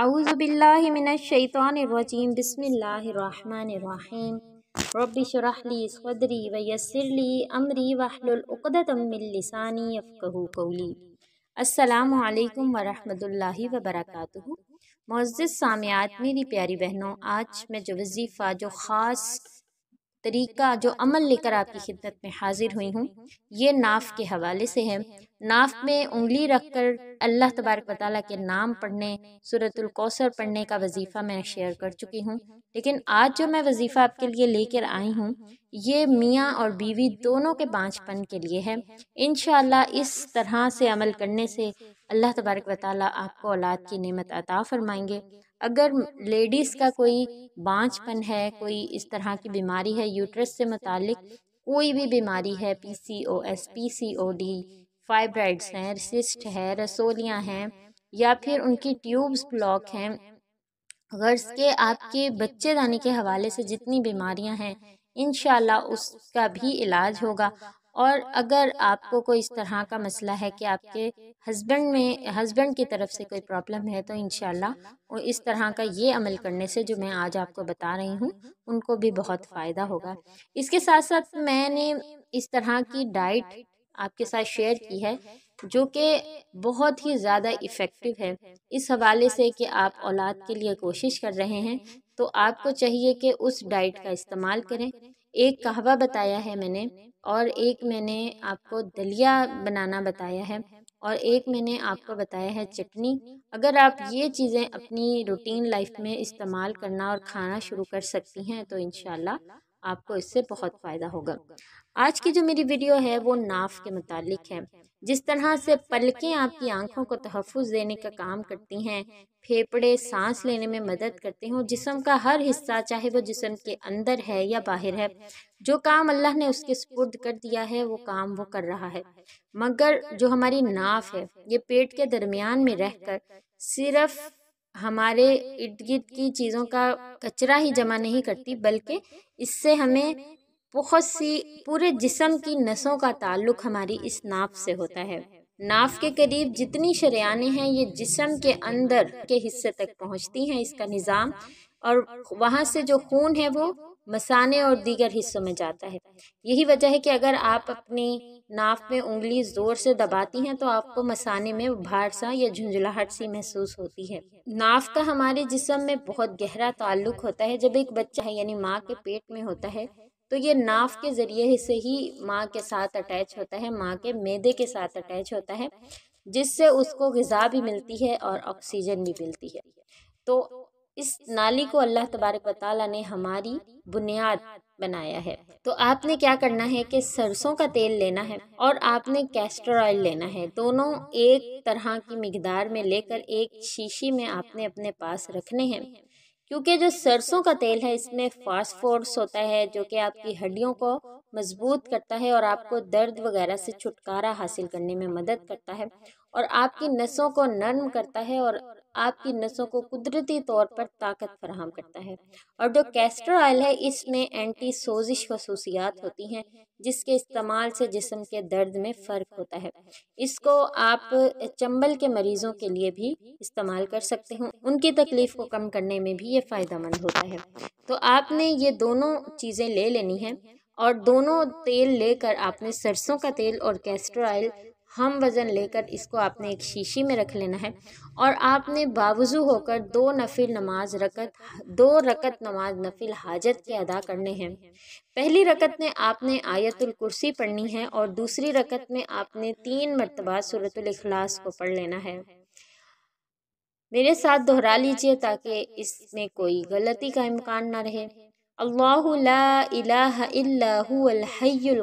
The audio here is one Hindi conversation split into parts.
आउज़बिल्लिमिनशैतरजीम बसमीम रबरहली सदरी वयसरली अमरी वहलुलदातमिलसानी अफ़ू कौली असलकम वबरक मोज़ सामियात मेरी प्यारी बहनों आज मैं जो वजीफ़ा जो ख़ास तरीक़ा जो अमल लेकर आपकी खिदत में हाज़िर हुई हूँ ये नाफ के हवाले से है नाफ में उंगली रख कर अल्लाह तबारक वाली के नाम पढ़ने सूरतुल्कौसर पढ़ने का वजीफ़ा मैं शेयर कर चुकी हूँ लेकिन आज जो मैं वजीफ़ा आपके लिए लेकर आई हूँ ये मियाँ और बीवी दोनों के बाँचपन के लिए है इन इस तरह से अमल करने से अल्लाह तबारक वाली आपको औलाद की नमत अता फ़रमाएंगे अगर लेडीज़ का कोई बाँचपन है कोई इस तरह की बीमारी है यूट्रस से मुतालिक कोई भी बीमारी है पीसीओएस पीसीओडी फाइब्राइड्स हैं रिसिस्ट है रसोलियाँ हैं या फिर उनकी ट्यूब्स ब्लॉक हैं गर्ज के आपके बच्चेदानी के हवाले से जितनी बीमारियां हैं इन उसका भी इलाज होगा और अगर आपको कोई इस तरह का मसला है कि आपके हस्बैंड में हस्बैंड की तरफ से कोई प्रॉब्लम है तो इन और इस तरह का ये अमल करने से जो मैं आज आपको बता रही हूँ उनको भी बहुत फ़ायदा होगा इसके साथ साथ मैंने इस तरह की डाइट आपके साथ शेयर की है जो कि बहुत ही ज़्यादा इफ़ेक्टिव है इस हवाले से कि आप औलाद के लिए कोशिश कर रहे हैं तो आपको चाहिए कि उस डाइट का इस्तेमाल करें एक कहवा बताया है मैंने और एक मैंने आपको दलिया बनाना बताया है और एक मैंने आपको बताया है चटनी अगर आप ये चीज़ें अपनी रूटीन लाइफ में इस्तेमाल करना और खाना शुरू कर सकती हैं तो इन आपको इससे बहुत फ़ायदा होगा आज की जो मेरी वीडियो है वो नाफ के मुतालिक है जिस तरह से पलकें आपकी आंखों को तहफ़ देने का काम करती हैं फेफड़े सांस लेने में मदद करते हैं जिसम का हर हिस्सा चाहे वो जिसम के अंदर है या बाहर है जो काम अल्लाह ने उसके सुपुर्द कर दिया है वो काम वो कर रहा है मगर जो हमारी नाफ है ये पेट के दरमियान में रहकर सिर्फ हमारे इर्द गिर्द की चीज़ों का कचरा ही जमा नहीं करती बल्कि इससे हमें बहुत सी पूरे जिसम की नसों का ताल्लुक हमारी इस नाफ से होता है नाफ के करीब जितनी शरियाने हैं ये जिसम के अंदर के हिस्से तक पहुंचती हैं इसका निज़ाम और वहाँ से जो खून है वो मसाने और दीगर हिस्सों में जाता है यही वजह है कि अगर आप अपनी नाफ में उंगली ज़ोर से दबाती हैं तो आपको मसाने में भार सा या झुंझुलाहट सी महसूस होती है नाफ का हमारे जिसम में बहुत गहरा ताल्लुक होता है जब एक बच्चा है यानी माँ के पेट में होता है तो ये नाफ के ज़रिए से ही माँ के साथ अटैच होता है माँ के मैदे के साथ अटैच होता है जिससे उसको गज़ा भी मिलती है और ऑक्सीजन भी मिलती है तो इस नाली को अल्लाह तबारक वाली ने हमारी बुनियाद बनाया है तो आपने क्या करना है कि सरसों का तेल लेना है और आपने कैस्टर ऑयल लेना है दोनों एक तरह की मकदार में लेकर एक शीशी में आपने अपने पास रखने हैं क्योंकि जो सरसों का तेल है इसमें फास्फोर्स होता है जो कि आपकी हड्डियों को मजबूत करता है और आपको दर्द वगैरह से छुटकारा हासिल करने में मदद करता है और आपकी नसों को नर्म करता है और आपकी नसों को कुदरती तौर पर ताकत फराहम करता है और जो कैस्टर ऑयल है इसमें एंटी सोजिश खसूसियात होती हैं जिसके इस्तेमाल से जिसम के दर्द में फ़र्क होता है इसको आप चंबल के मरीज़ों के लिए भी इस्तेमाल कर सकते हो उनकी तकलीफ़ को कम करने में भी ये फ़ायदा होता है तो, तो आपने ये दोनों चीज़ें ले लेनी हैं और दोनों तेल लेकर आपने सरसों का तेल और कैस्टर ऑयल हम वज़न लेकर इसको आपने एक शीशी में रख लेना है और आपने बावजू होकर दो नफिल नमाज रकत दो रकत नमाज नफिल हाजत के अदा करने हैं पहली रकत में आपने आयतुल कुर्सी पढ़नी है और दूसरी रकत में आपने तीन मरतबा सूरतलखलास को पढ़ लेना है मेरे साथ दोहरा लीजिए ताकि इसमें कोई गलती का इम्कान ना रहे अल्लाह ला इलाहा इल्ला हुवल हय्युल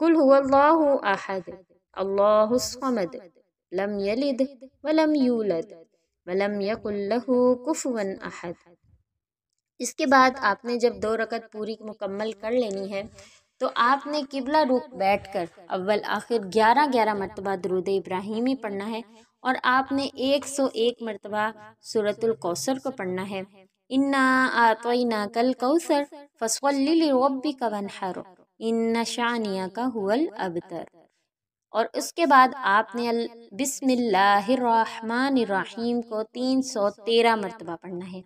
कुल हुवल्लाहु अहद लम यलिद वलम यूलद वलम यकुल्लहु अहद इसके बाद आपने जब दो रकत पूरी मुकम्मल कर लेनी है तो आपने किबला रुख बैठकर अव्वल आखिर ग्यारह ग्यारह मरतबा दरुद इब्राहिमी पढ़ना है और आपने एक सौ एक मरतबा सूरतुल कौसर को पढ़ना है इन्ना आतना कल कौसर फसवल्ली रब्बी का वनहरो इन नशानिया का हुल अबतर और उसके बाद आपने बिसमीम को तीन सौ तेरह मरतबा पढ़ना है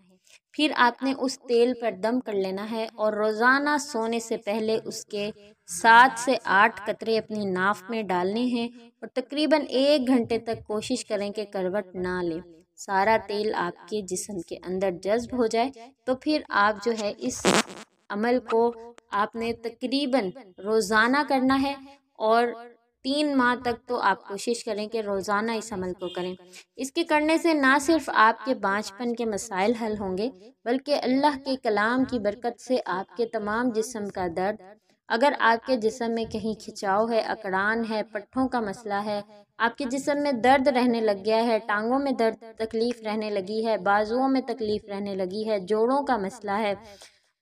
फिर आपने उस तेल पर दम कर लेना है और रोज़ाना सोने से पहले उसके सात से आठ कतरे अपनी नाफ में डालने हैं और तकरीबन एक घंटे तक कोशिश करें कि करवट ना लें सारा तेल आपके जिसम के अंदर जज्ब हो जाए तो फिर आप जो है इस अमल को आपने तकरीबन रोज़ाना करना है और तीन माह तक तो आप कोशिश करें कि रोज़ाना इस अमल को करें इसके करने से ना सिर्फ आपके बाँचपन के मसाइल हल होंगे बल्कि अल्लाह के कलाम की बरकत से आपके तमाम जिसम का दर्द अगर आपके जिसम में कहीं खिंचाव है अकड़ान है पट्ठों का मसला है आपके जिसम में दर्द रहने लग गया है टांगों में दर्द तकलीफ़ रहने लगी है बाजुओं में तकलीफ़ रहने लगी है जोड़ों का मसला है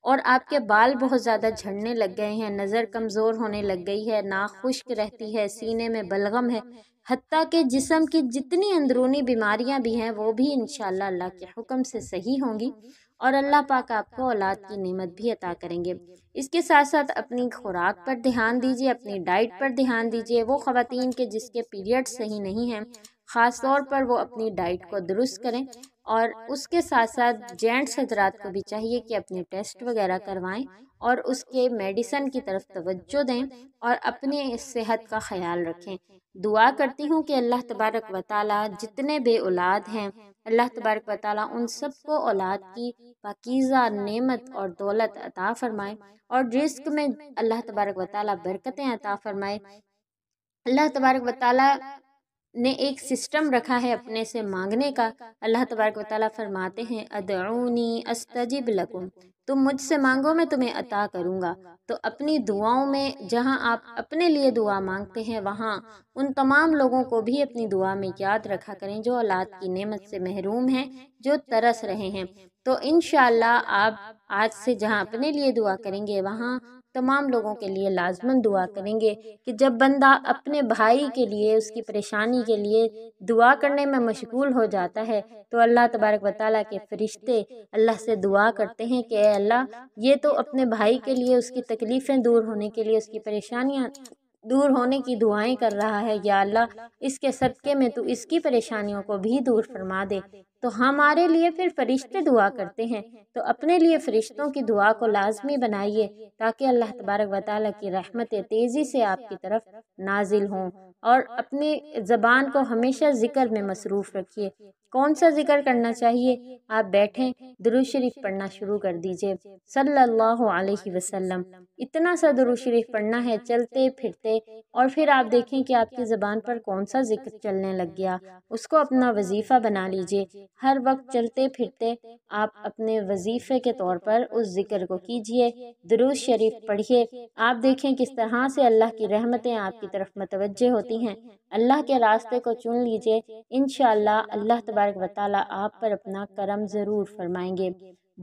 और आपके बाल बहुत ज़्यादा झड़ने लग गए हैं नज़र कमज़ोर होने लग गई है नाक खुश्क रहती है सीने में बलगम है हती के जिसम की जितनी अंदरूनी बीमारियां भी हैं वो भी इन अल्लाह के हुक्म से सही होंगी और अल्लाह पाक आपको औलाद की नेमत भी अता करेंगे इसके साथ साथ अपनी खुराक पर ध्यान दीजिए अपनी डाइट पर ध्यान दीजिए वो ख़वान के जिसके पीरियड सही नहीं हैं ख़ास तौर पर वो अपनी डाइट को दुरुस्त करें और उसके साथ साथ जेंट्स हजरात को भी चाहिए कि अपने टेस्ट वगैरह करवाएं और उसके मेडिसन की तरफ तवज्जो दें और अपने सेहत का ख्याल रखें दुआ करती हूँ कि अल्लाह तबारक व जितने बे औलाद हैं अल्लाह तबारक व उन सबको औलाद की पकीज़ा नेमत और दौलत अता फ़रमाए और रिस्क में अल्लाह तबारक व ताली बरकतें अता फ़रमाए अल्लाह तबारक व ने एक सिस्टम रखा है अपने से मांगने का अल्लाह तबारक वाली फरमाते हैं अदरूनी अस्तजिब लकुम तुम मुझसे मांगो मैं तुम्हें अता करूँगा तो अपनी दुआओं में जहाँ आप अपने लिए दुआ मांगते हैं वहाँ उन तमाम लोगों को भी अपनी दुआ में याद रखा करें जो औलाद की नेमत से महरूम हैं जो तरस रहे हैं तो इन आप आज से जहाँ अपने लिए दुआ करेंगे वहाँ तमाम लोगों के लिए लाजमन दुआ करेंगे कि जब बंदा अपने भाई के लिए उसकी परेशानी के लिए दुआ करने में मशगूल हो जाता है तो अल्लाह तो तबारक वाली के फ़रिश्ते अल्लाह से दुआ करते हैं कि अल्लाह ये तो, तो अपने भाई के लिए उसकी तकलीफ़ें दूर होने के लिए उसकी परेशानियाँ दूर होने की दुआएं कर रहा है या अल्लाह इसके सदक़े तो में तो इसकी परेशानियों को भी दूर फरमा दे तो हमारे लिए फिर फरिश्ते दुआ करते हैं तो अपने लिए फ़रिश्तों की दुआ को लाजमी बनाइए ताकि अल्लाह तबारक वाली की रहमतें तेज़ी से आपकी तरफ नाजिल हों और अपने ज़बान को हमेशा ज़िक्र में मसरूफ़ रखिए कौन सा ज़िक्र करना चाहिए आप बैठें दुरुशरीफ़ पढ़ना शुरू कर दीजिए सल्लल्लाहु अलैहि वसल्लम इतना सा दुरुशरीफ़ पढ़ना है चलते फिरते और फिर आप देखें कि आपकी ज़बान पर कौन सा जिक्र चलने लग गया उसको अपना वजीफ़ा बना लीजिए हर वक्त चलते फिरते आप अपने वजीफ़े के तौर पर उस ज़िक्र को कीजिए दरुज शरीफ पढ़िए आप देखें किस तरह से अल्लाह की रहमतें आपकी तरफ मतवजह होती हैं अल्लाह के रास्ते को चुन लीजिए इन अल्लाह तबारक वाली आप पर अपना करम ज़रूर फरमाएंगे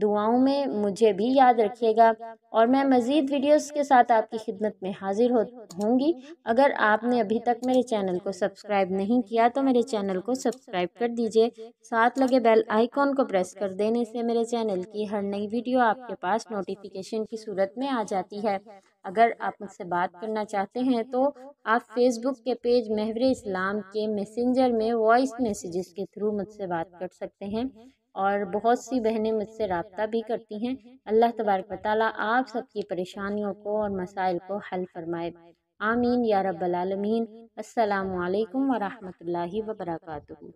दुआओं में मुझे भी याद रखिएगा और मैं मज़ीद वीडियोस के साथ आपकी खिदमत में हाज़िर हो होंगी अगर आपने अभी तक मेरे चैनल को सब्सक्राइब नहीं किया तो मेरे चैनल को सब्सक्राइब कर दीजिए साथ लगे बेल आइकॉन को प्रेस कर देने से मेरे चैनल की हर नई वीडियो आपके पास नोटिफिकेशन की सूरत में आ जाती है अगर आप मुझसे बात करना चाहते हैं तो आप फेसबुक के पेज महवर इस्लाम के मैसेंजर में वॉइस मैसेजेस के थ्रू मुझसे बात कर सकते हैं और बहुत सी बहनें मुझसे रबता भी करती हैं अल्लाह तबारक ताली आप सबकी परेशानियों को और मसाइल को हल फरमाए आमीन या रबालमीन असलकम वरहमल वालेकुम